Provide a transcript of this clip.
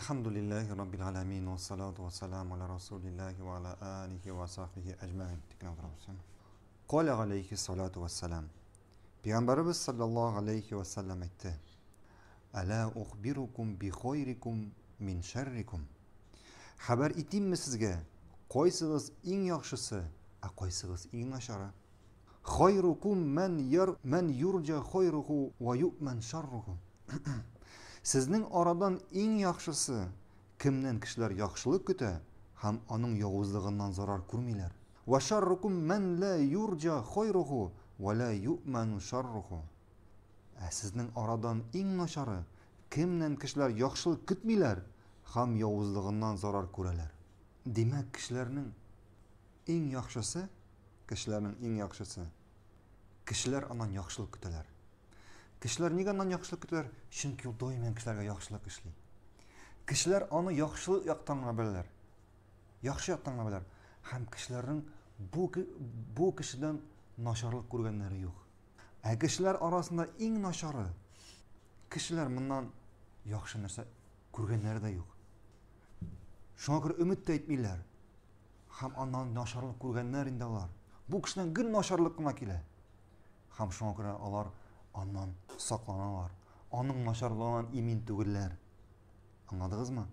الحمد لله رب العالمين والصلاة والسلام على رسول الله وعلى آله وصحبه أجمعين قال عليه الصلاة والسلام بيانبر صلى الله عليه وسلم اتته ألا أخبركم بخيركم من شركم حبر اتيم مسزجة قويسغز إن يخشس أقويسغز إن أشرة خيركم من, ير من يرجى خيره ويؤمن شره сіздің арадан ең яқшысы кімнен кішілер яқшылық күті, һәм оның яуыздығынан зарар көрмейлер уа шаррукум мән лә юрджа хойруху уа лә шарруху ә сіздің арадан иң нашары кімнен кішілер яқшылық күтмейлер, хам яуыздығынан зарар күрәләр демәк кішілернең иң яқшысы кішілернең иң яқшысы кішілер анан яқшылық көтәләр Кешеләр нигә аны яхшылык итәләр? Чөнки ул даими кешеләргә яхшылык эшли. Кешеләр аны яхшылык яктан гына беләләр. Яхшы яктан гына беләләр. Һәм кешеләрнең бу бу кешедән нашарлык күргәннәре юк. Ә кешеләр арасында иң нашары кешеләр моннан яхшы нәрсә күргәннәре дә юк. Шуңа күрә үмид әйтмиләр. Һәм аннан нашарлык күргәннәр инде алар. Бу кешенең гын нашарлык кына килә. Һәм шуңа күрә алар Аннан саҡона бар. Аның машарлаган имин түгеләр. Аңадығыҙма?